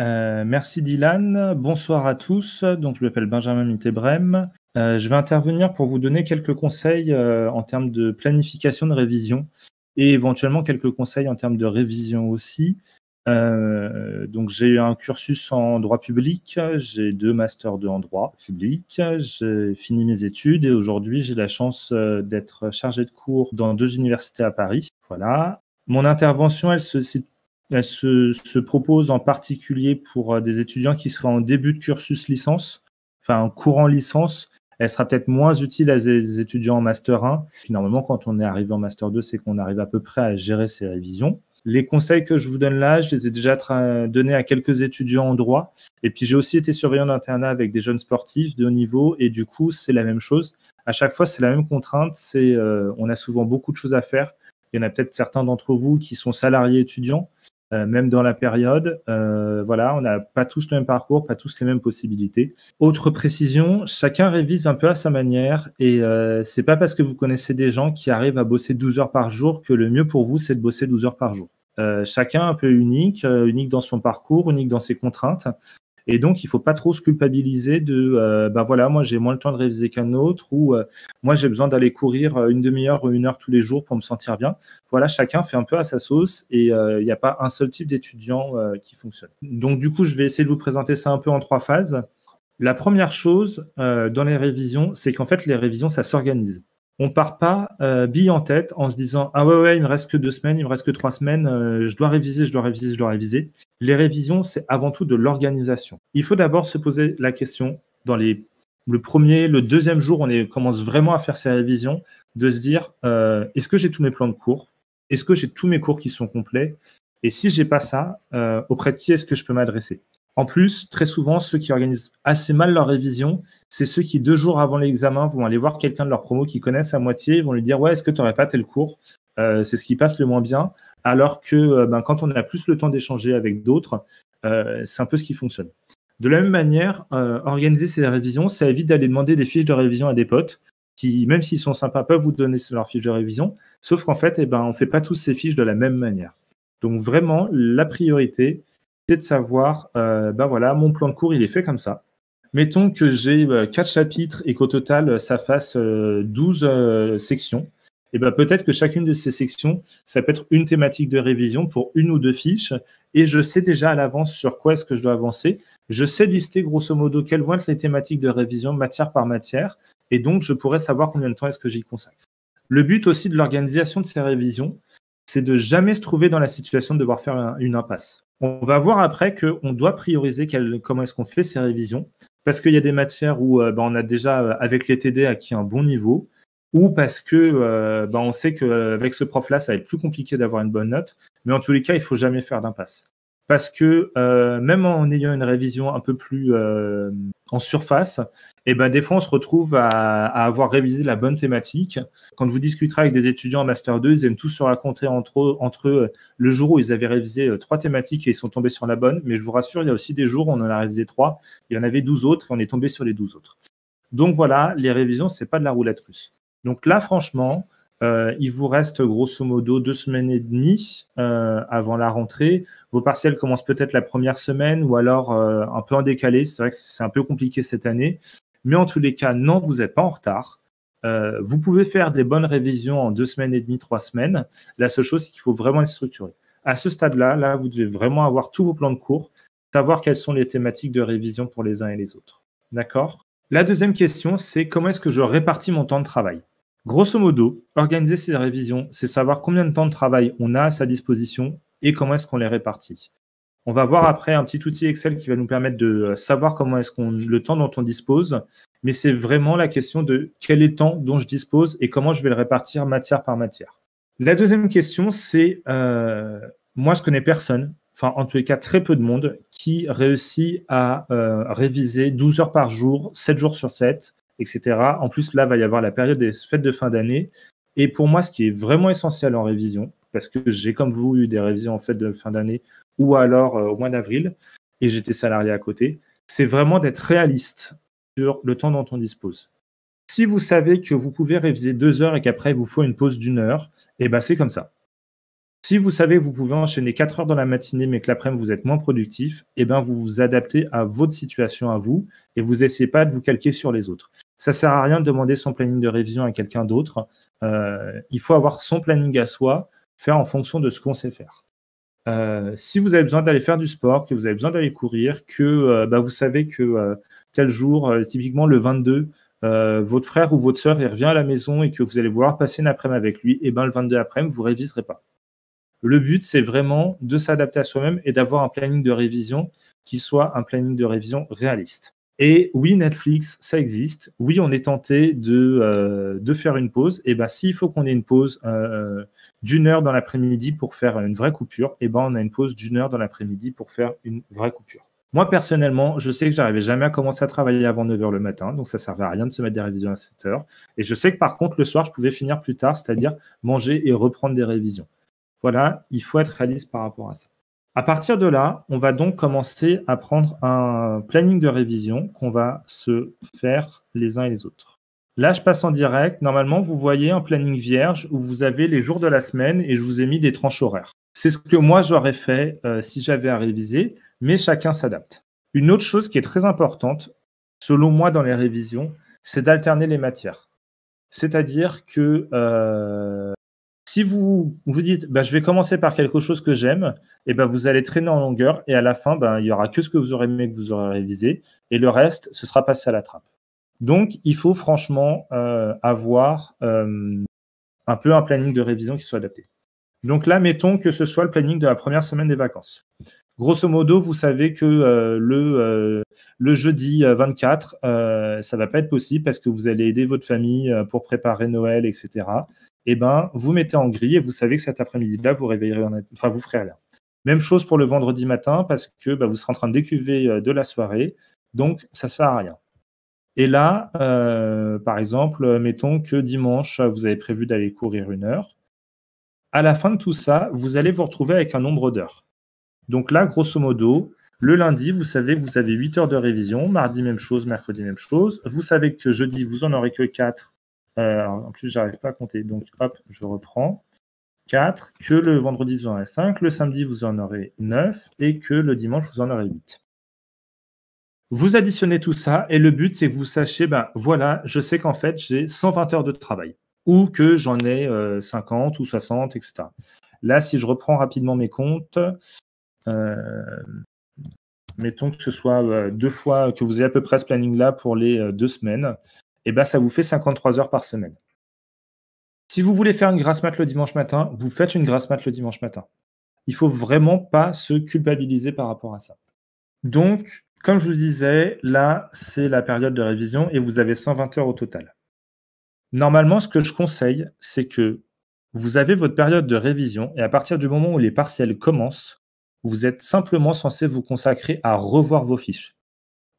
Euh, merci Dylan. Bonsoir à tous. Donc, je m'appelle Benjamin Mitebrem. Euh, je vais intervenir pour vous donner quelques conseils euh, en termes de planification de révision et éventuellement quelques conseils en termes de révision aussi. donc, j'ai eu un cursus en droit public, j'ai deux masters de en droit public, j'ai fini mes études et aujourd'hui j'ai la chance d'être chargé de cours dans deux universités à Paris. Voilà. Mon intervention, elle se situe elle se, propose en particulier pour euh, des étudiants qui seraient en début de cursus licence, enfin en courant licence. Elle sera peut-être moins utile à des étudiants en master 1. Normalement, quand on est arrivé en master 2, c'est qu'on arrive à peu près à gérer ses révisions. Les conseils que je vous donne là, je les ai déjà donnés à quelques étudiants en droit. Et puis j'ai aussi été surveillant d'internat avec des jeunes sportifs de haut niveau. Et du coup, c'est la même chose. À chaque fois, c'est la même contrainte. C'est euh, on a souvent beaucoup de choses à faire. Il y en a peut-être certains d'entre vous qui sont salariés étudiants euh, même dans la période. Euh, voilà, on n'a pas tous le même parcours, pas tous les mêmes possibilités. Autre précision, chacun révise un peu à sa manière et euh, c'est pas parce que vous connaissez des gens qui arrivent à bosser 12 heures par jour que le mieux pour vous c'est de bosser 12 heures par jour. Euh, chacun un peu unique, unique dans son parcours, unique dans ses contraintes. Et donc, il faut pas trop se culpabiliser de, ben voilà, moi j'ai moins le temps de réviser qu'un autre, ou euh, moi j'ai besoin d'aller courir euh, une demi-heure ou une heure tous les jours pour me sentir bien. Voilà, chacun fait un peu à sa sauce et il n'y a pas un seul type d'étudiant qui fonctionne. Donc, du coup, je vais essayer de vous présenter ça un peu en trois phases. La première chose dans les révisions, c'est qu'en fait, les révisions, ça s'organise on part pas euh, bille en tête en se disant ah ouais ouais il me reste que deux semaines, il me reste que trois semaines, euh, je dois réviser, je dois réviser, je dois réviser. Les révisions c'est avant tout de l'organisation. Il faut d'abord se poser la question dans les le premier, le deuxième jour, on commence vraiment à faire ces révisions, de se dire euh, est-ce que j'ai tous mes plans de cours, est-ce que j'ai tous mes cours qui sont complets, et si j'ai pas ça, auprès de qui est-ce que je peux m'adresser en plus, très souvent, ceux qui organisent assez mal leur révision, c'est ceux qui, deux jours avant l'examen, vont aller voir quelqu'un de leur promo qu'ils connaissent à moitié, vont lui dire Ouais, est-ce que tu n'aurais pas tel cours euh, C'est ce qui passe le moins bien. Alors que euh, ben, quand on a plus le temps d'échanger avec d'autres, euh, c'est un peu ce qui fonctionne. De la même manière, organiser ces révisions, ça évite d'aller demander des fiches de révision à des potes qui, même s'ils sont sympas, peuvent vous donner leurs fiches de révision. Sauf qu'en fait, eh ben, on ne fait pas tous ces fiches de la même manière. Donc vraiment, la priorité, c'est de savoir, ben voilà, mon plan de cours, il est fait comme ça. Mettons que j'ai euh, quatre chapitres et qu'au total, euh, ça fasse 12 sections. Et eh ben peut-être que chacune de ces sections, ça peut être une thématique de révision pour une ou deux fiches. Et je sais déjà à l'avance sur quoi est-ce que je dois avancer. Je sais lister grosso modo quelles vont être les thématiques de révision matière par matière. Et donc, je pourrais savoir combien de temps est-ce que j'y consacre. Le but aussi de l'organisation de ces révisions, c'est de jamais se trouver dans la situation de devoir faire une impasse. On va voir après qu'on doit prioriser comment est-ce qu'on fait ces révisions, parce qu'il y a des matières où euh, bah, on a déjà, euh, avec les TD, acquis un bon niveau, ou parce que euh, bah, on sait qu'avec ce prof-là, ça va être plus compliqué d'avoir une bonne note. Mais en tous les cas, il faut jamais faire d'impasse. Parce que même en ayant une révision un peu plus en surface, et eh ben des fois on se retrouve à, avoir révisé la bonne thématique. Quand vous discuterez avec des étudiants en master 2, ils aiment tous se raconter entre, entre eux le jour où ils avaient révisé euh, trois thématiques et ils sont tombés sur la bonne. Mais je vous rassure, il y a aussi des jours où on en a révisé trois, il y en avait douze autres et on est tombé sur les douze autres. Donc voilà, les révisions, c'est pas de la roulette russe. Donc là, franchement, euh, il vous reste grosso modo deux semaines et demie euh, avant la rentrée. Vos partiels commencent peut-être la première semaine ou alors euh, un peu en décalé. C'est vrai que c'est un peu compliqué cette année. Mais en tous les cas, non, vous n'êtes pas en retard. vous pouvez faire des bonnes révisions en deux semaines et demie, trois semaines. La seule chose, c'est qu'il faut vraiment les structurer. À ce stade-là, là, vous devez vraiment avoir tous vos plans de cours, savoir quelles sont les thématiques de révision pour les uns et les autres. D'accord La deuxième question, c'est comment est-ce que je répartis mon temps de travail Grosso modo, organiser ces révisions, c'est savoir combien de temps de travail on a à sa disposition et comment est-ce qu'on les répartit. On va voir après un petit outil Excel qui va nous permettre de euh, savoir comment est-ce qu'on le temps dont on dispose, mais c'est vraiment la question de quel est le temps dont je dispose et comment je vais le répartir matière par matière. La deuxième question, c'est euh, moi je connais personne, enfin en tous les cas très peu de monde, qui réussit à euh, réviser 12 heures par jour, 7 jours sur 7, etc. En plus, là, va y avoir la période des fêtes de fin d'année. Et pour moi, ce qui est vraiment essentiel en révision, parce que j'ai comme vous eu des révisions en fête de fin d'année ou alors euh, au mois d'avril, et j'étais salarié à côté, c'est vraiment d'être réaliste sur le temps dont on dispose. Si vous savez que vous pouvez réviser deux heures et qu'après il vous faut une pause d'une heure, et eh ben c'est comme ça. Si vous savez que vous pouvez enchaîner quatre heures dans la matinée mais que l'après-midi vous êtes moins productif, eh ben vous vous adaptez à votre situation à vous et vous essayez pas de vous calquer sur les autres. Ça sert à rien de demander son planning de révision à quelqu'un d'autre. Euh, il faut avoir son planning à soi, faire en fonction de ce qu'on sait faire. Euh, si vous avez besoin d'aller faire du sport, que vous avez besoin d'aller courir, que euh, bah, vous savez que tel jour, typiquement le 22, votre frère ou votre sœur revient à la maison et que vous allez vouloir passer une après-midi avec lui, et eh ben le 22 après-midi, vous ne réviserez pas. Le but, c'est vraiment de s'adapter à soi-même et d'avoir un planning de révision qui soit un planning de révision réaliste. Et oui, Netflix, ça existe. Oui, on est tenté de, euh, de faire une pause. Et bien, bah, s'il faut qu'on ait une pause euh, euh, d'une heure dans l'après-midi pour faire une vraie coupure, et ben, on a une pause d'une heure dans l'après-midi pour faire une vraie coupure. Moi, personnellement, je sais que j'arrivais jamais à commencer à travailler avant 9h le matin, donc ça ne servait à rien de se mettre des révisions à 7h. Et je sais que par contre, le soir, je pouvais finir plus tard, c'est-à-dire manger et reprendre des révisions. Voilà, il faut être réaliste par rapport à ça. À partir de là, on va donc commencer à prendre un planning de révision qu'on va se faire les uns et les autres. Là, je passe en direct. Normalement, vous voyez un planning vierge où vous avez les jours de la semaine et je vous ai mis des tranches horaires. C'est ce que moi j'aurais fait euh, si j'avais à réviser, mais chacun s'adapte. Une autre chose qui est très importante, selon moi, dans les révisions, c'est d'alterner les matières. C'est-à-dire que euh, si vous vous dites, bah, je vais commencer par quelque chose que j'aime, et bah, vous allez traîner en longueur et à la fin, bah, il n'y aura que ce que vous aurez aimé que vous aurez révisé et le reste, ce sera passé à la trappe. Donc, il faut franchement euh, avoir euh, un peu un planning de révision qui soit adapté. Donc là, mettons que ce soit le planning de la première semaine des vacances. Grosso modo, vous savez que euh, le, jeudi 24, ça ne va pas être possible parce que vous allez aider votre famille pour préparer Noël, etc. Eh ben, vous mettez en grille et vous savez que cet après-midi-là, vous réveillerez, enfin, vous ferez rien. Même chose pour le vendredi matin parce que bah, vous serez en train de décuver euh, de la soirée, donc ça sert à rien. Et là, euh, par exemple, euh, mettons que dimanche, vous avez prévu d'aller courir une heure. À la fin de tout ça, vous allez vous retrouver avec un nombre d'heures. Donc là, grosso modo, le lundi, vous savez que vous avez 8 heures de révision, mardi même chose, mercredi même chose. Vous savez que jeudi, vous en aurez que 4, euh, en plus, j'arrive pas à compter. Donc, hop, je reprends. 4, que le vendredi, vous en aurez 5, le samedi, vous en aurez 9 et que le dimanche, vous en aurez 8. Vous additionnez tout ça et le but, c'est que vous sachiez, ben voilà, je sais qu'en fait, j'ai 120 heures de travail ou que j'en ai 50 euh, ou 60, etc. Là, si je reprends rapidement mes comptes, euh, mettons que ce soit deux fois que vous ayez à peu près ce planning-là pour les deux semaines et eh ben, ça vous fait 53 heures par semaine. Si vous voulez faire une grasse mat le dimanche matin, vous faites une grasse mat le dimanche matin. Il faut vraiment pas se culpabiliser par rapport à ça. Donc, comme je vous disais, là, c'est la période de révision et vous avez 120 heures au total. Normalement, ce que je conseille, c'est que vous avez votre période de révision et à partir du moment où les partiels commencent, vous êtes simplement censé vous consacrer à revoir vos fiches.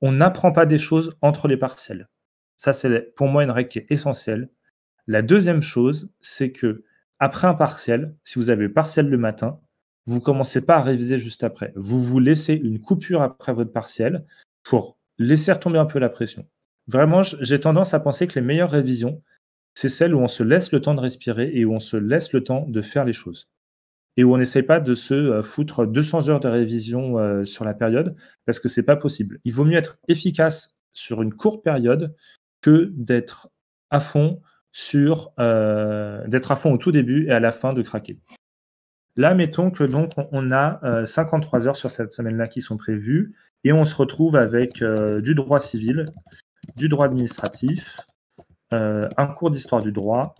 On n'apprend pas des choses entre les partiels. Ça, c'est pour moi une règle qui est essentielle. La deuxième chose, c'est que après un partiel, si vous avez le partiel le matin, vous ne commencez pas à réviser juste après. Vous vous laissez une coupure après votre partiel pour laisser retomber un peu la pression. Vraiment, j'ai tendance à penser que les meilleures révisions, c'est celles où on se laisse le temps de respirer et où on se laisse le temps de faire les choses. Et où on n'essaye pas de se euh, foutre 200 heures de révision euh, sur la période, parce que ce n'est pas possible. Il vaut mieux être efficace sur une courte période que d'être à fond sur euh, d'être à fond au tout début et à la fin de craquer. Là, mettons que donc on a 53 euh, heures sur cette semaine-là qui sont prévues et on se retrouve avec euh, du droit civil, du droit administratif, un cours d'histoire du droit,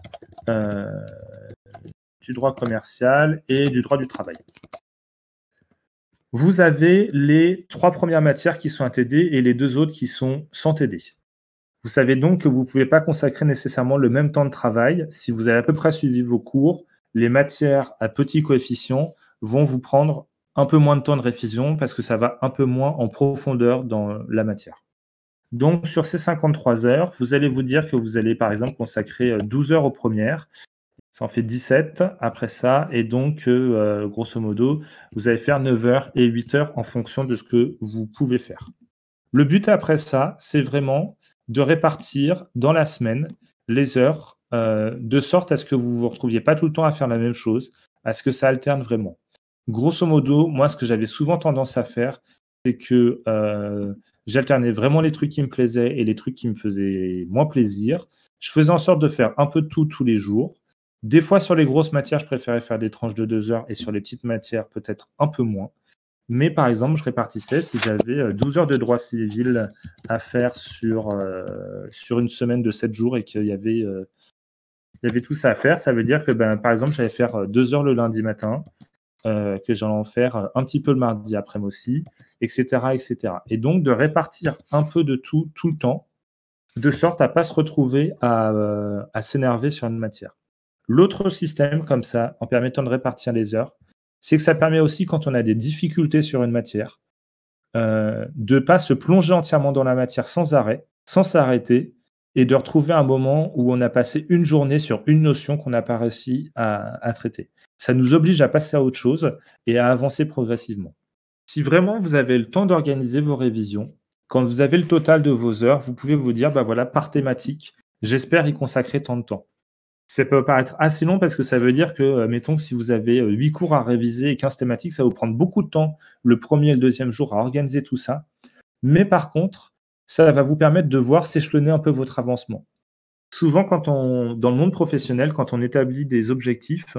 du droit commercial et du droit du travail. Vous avez les trois premières matières qui sont à TD et les deux autres qui sont sans TD. Vous savez donc que vous ne pouvez pas consacrer nécessairement le même temps de travail. Si vous avez à peu près suivi vos cours, les matières à petit coefficient vont vous prendre un peu moins de temps de révision parce que ça va un peu moins en profondeur dans la matière. Donc sur ces 53 heures, vous allez vous dire que vous allez par exemple consacrer 12 euh, heures aux premières, ça en fait 17 après ça, et donc euh, euh, grosso modo, vous allez faire 9 heures et 8 heures en fonction de ce que vous pouvez faire. Le but après ça, c'est vraiment de répartir dans la semaine les heures euh, de sorte à ce que vous ne vous retrouviez pas tout le temps à faire la même chose, à ce que ça alterne vraiment. Grosso modo, moi, ce que j'avais souvent tendance à faire, c'est que euh, j'alternais vraiment les trucs qui me plaisaient et les trucs qui me faisaient moins plaisir. Je faisais en sorte de faire un peu de tout tous les jours. Des fois, sur les grosses matières, je préférais faire des tranches de deux heures et sur les petites matières, peut-être un peu moins. Mais par exemple, je répartissais si j'avais 12 euh, heures de droit civil à faire sur, euh, sur une semaine de 7 jours et qu'il y avait, euh, il y avait tout ça à faire. Ça veut dire que, ben, par exemple, j'allais faire 2 heures le lundi matin, que j'allais en faire un petit peu le mardi après-midi aussi, etc., etc. Et donc, de répartir un peu de tout, tout le temps, de sorte à ne pas se retrouver à, à s'énerver sur une matière. L'autre système, comme ça, en permettant de répartir les heures, c'est que ça permet aussi, quand on a des difficultés sur une matière, euh, de ne pas se plonger entièrement dans la matière sans arrêt, sans s'arrêter, et de retrouver un moment où on a passé une journée sur une notion qu'on n'a pas réussi à, traiter. Ça nous oblige à passer à autre chose et à avancer progressivement. Si vraiment vous avez le temps d'organiser vos révisions, quand vous avez le total de vos heures, vous pouvez vous dire, bah voilà, par thématique, j'espère y consacrer tant de temps ça peut paraître assez long parce que ça veut dire que, euh, mettons que si vous avez euh, huit cours à réviser et 15 thématiques, ça va vous prendre beaucoup de temps le premier et le deuxième jour à organiser tout ça. Mais par contre, ça va vous permettre de voir s'échelonner un peu votre avancement. Souvent, quand on, dans le monde professionnel, quand on établit des objectifs,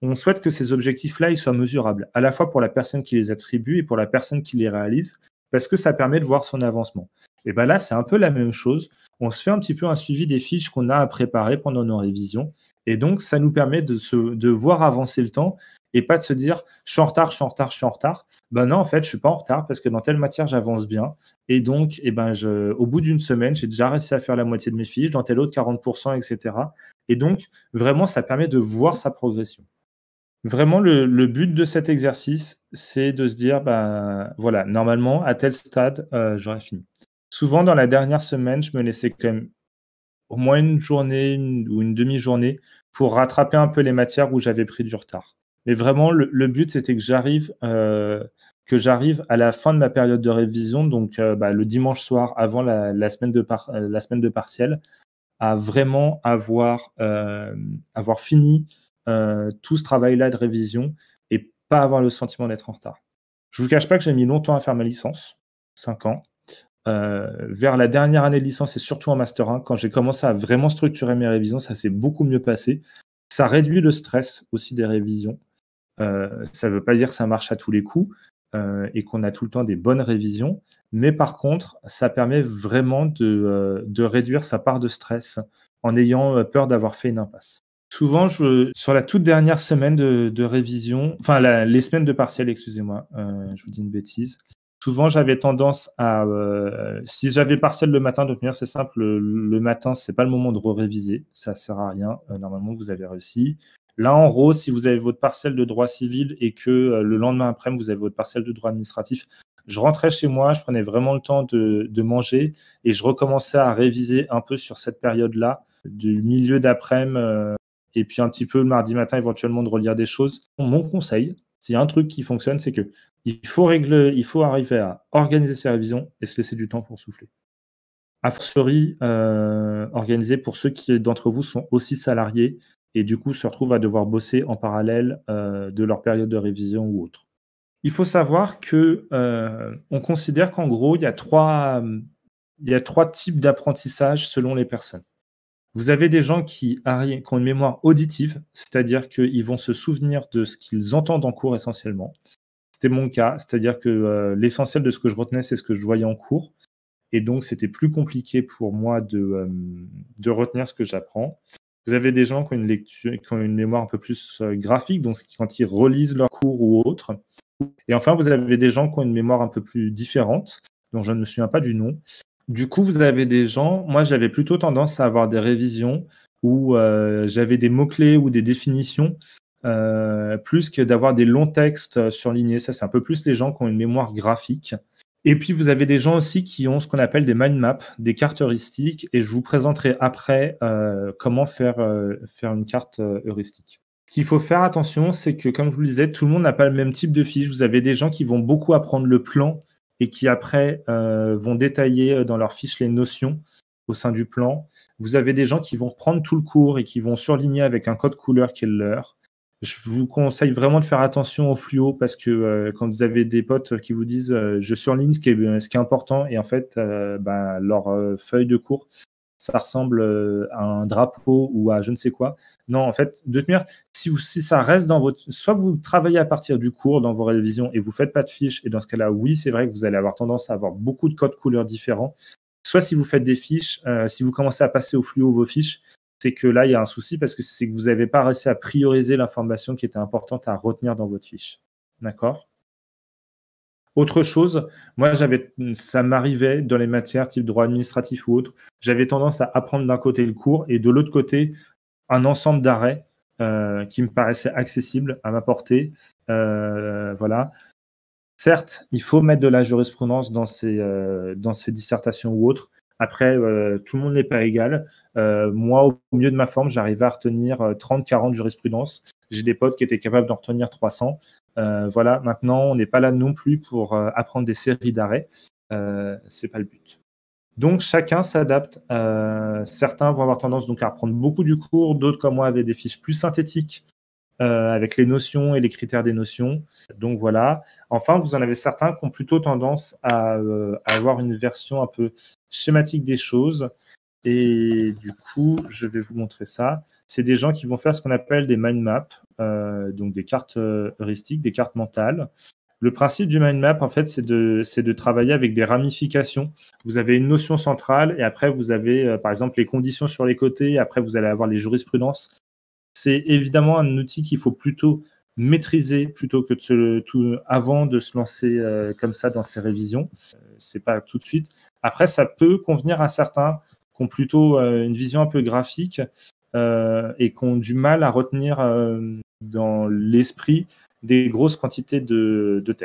on souhaite que ces objectifs-là soient mesurables, à la fois pour la personne qui les attribue et pour la personne qui les réalise, parce que ça permet de voir son avancement. Et bien là, c'est un peu la même chose. On se fait un petit peu un suivi des fiches qu'on a à préparer pendant nos révisions. Et donc, ça nous permet de, de voir avancer le temps et pas de se dire je suis en retard, je suis en retard, je suis en retard. Ben non, en fait, je suis pas en retard parce que dans telle matière, j'avance bien. Et donc, et eh ben, je, au bout d'une semaine, j'ai déjà réussi à faire la moitié de mes fiches, dans telle autre 40%, etc. Et donc, vraiment, ça permet de voir sa progression. Vraiment, le, le but de cet exercice, c'est de se dire, ben, voilà, normalement, à tel stade, euh, j'aurais fini. Souvent, dans la dernière semaine, je me laissais quand même au moins une journée ou une demi-journée pour rattraper un peu les matières où j'avais pris du retard. Mais vraiment, le, but, c'était que j'arrive euh, que j'arrive à la fin de ma période de révision, donc euh, bah, le dimanche soir avant la, semaine de la semaine de partiel, à vraiment avoir, avoir fini tout ce travail-là de révision pas avoir le sentiment d'être en retard. Je vous cache pas que j'ai mis longtemps à faire ma licence, 5 ans. Euh, vers la dernière année de licence et surtout en master 1, quand j'ai commencé à vraiment structurer mes révisions, ça s'est beaucoup mieux passé. Ça réduit le stress aussi des révisions. Euh, ça ne veut pas dire que ça marche à tous les coups euh, et qu'on a tout le temps des bonnes révisions, mais par contre, ça permet vraiment de réduire sa part de stress en ayant peur d'avoir fait une impasse. Souvent, sur la toute dernière semaine de, révision, enfin les semaines de partiel, excusez-moi, euh, je vous dis une bêtise. Souvent, j'avais tendance à, euh, si j'avais partiel le matin, de c'est simple, le, matin, matin, c'est pas le moment de réviser, ça sert à rien. Euh, normalement, vous avez réussi. Là, en gros, si vous avez votre parcelle de droit civil et que le lendemain après, midi vous avez votre parcelle de droit administratif, je rentrais chez moi, je prenais vraiment le temps de, de manger et je recommençais à réviser un peu sur cette période-là du milieu d'après-midi et puis un petit peu le mardi matin éventuellement de relire des choses. Mon conseil, s'il y a un truc qui fonctionne, c'est que il faut régler, il faut arriver à organiser ses révisions et se laisser du temps pour souffler. A fortiori, euh, organiser pour ceux qui d'entre vous sont aussi salariés et du coup se retrouvent à devoir bosser en parallèle euh, de leur période de révision ou autre. Il faut savoir qu'on euh, considère qu'en gros, il il y a trois types d'apprentissage selon les personnes. Vous avez des gens qui, ont une mémoire auditive, c'est-à-dire qu'ils vont se souvenir de ce qu'ils entendent en cours essentiellement. C'était mon cas, c'est-à-dire que euh, l'essentiel de ce que je retenais, c'est ce que je voyais en cours. Et donc, c'était plus compliqué pour moi de, euh, retenir ce que j'apprends. Vous avez des gens qui ont une, lecture, qui ont une mémoire un peu plus euh, graphique, donc quand ils relisent leur cours ou autre. Et enfin, vous avez des gens qui ont une mémoire un peu plus différente, dont je ne me souviens pas du nom, du coup, vous avez des gens, moi j'avais plutôt tendance à avoir des révisions où euh, j'avais des mots-clés ou des définitions, euh, plus que d'avoir des longs textes surlignés. Ça, c'est un peu plus les gens qui ont une mémoire graphique. Et puis, vous avez des gens aussi qui ont ce qu'on appelle des mind maps, des cartes heuristiques, et je vous présenterai après euh, comment faire, faire une carte heuristique. Ce qu'il faut faire attention, c'est que, comme je vous le disais, tout le monde n'a pas le même type de fiche. Vous avez des gens qui vont beaucoup apprendre le plan, et qui après euh, vont détailler euh, dans leur fiche les notions au sein du plan. Vous avez des gens qui vont prendre tout le cours et qui vont surligner avec un code couleur qui est leur. Je vous conseille vraiment de faire attention au fluo parce que euh, quand vous avez des potes qui vous disent je surligne ce qui, est, important et en fait ben, leur feuille de cours ça ressemble euh, à un drapeau ou à je ne sais quoi. Non, en fait, de tenir, si, ça reste dans votre. Soit vous travaillez à partir du cours dans vos révisions et vous ne faites pas de fiches, et dans ce cas-là, oui, c'est vrai que vous allez avoir tendance à avoir beaucoup de codes couleurs différents. Soit si vous faites des fiches, euh, si vous commencez à passer au fluo vos fiches, c'est que là, il y a un souci parce que c'est que vous n'avez pas réussi à prioriser l'information qui était importante à retenir dans votre fiche. D'accord autre chose, moi, j'avais, ça m'arrivait dans les matières type droit administratif ou autre, j'avais tendance à apprendre d'un côté le cours et de l'autre côté un ensemble d'arrêts euh, qui me paraissaient accessibles à ma portée. Euh, voilà. Certes, il faut mettre de la jurisprudence dans ces, euh, dans ces dissertations ou autres. Après, tout le monde n'est pas égal. moi, au milieu de ma forme, j'arrivais à retenir 30-40 jurisprudences. J'ai des potes qui étaient capables d'en retenir 300. Euh, voilà, maintenant, on n'est pas là non plus pour euh, apprendre des séries d'arrêts. Ce euh, c'est pas le but. Donc chacun s'adapte. certains vont avoir tendance donc à reprendre beaucoup du cours, d'autres comme moi avaient des fiches plus synthétiques avec les notions et les critères des notions. Donc voilà. Enfin, vous en avez certains qui ont plutôt tendance à avoir une version un peu schématique des choses et du coup, je vais vous montrer ça. C'est des gens qui vont faire ce qu'on appelle des mind maps, euh, donc des cartes euh, heuristiques, des cartes mentales. Le principe du mind map, en fait, c'est de, de, travailler avec des ramifications. Vous avez une notion centrale et après, vous avez, euh, par exemple, les conditions sur les côtés. après, vous allez avoir les jurisprudences. C'est évidemment un outil qu'il faut plutôt maîtriser plutôt que de tout, avant de se lancer comme ça dans ses révisions. Ce c'est pas tout de suite. Après, ça peut convenir à certains qui ont plutôt euh, une vision un peu graphique euh, et qui ont du mal à retenir euh, dans l'esprit des grosses quantités de, de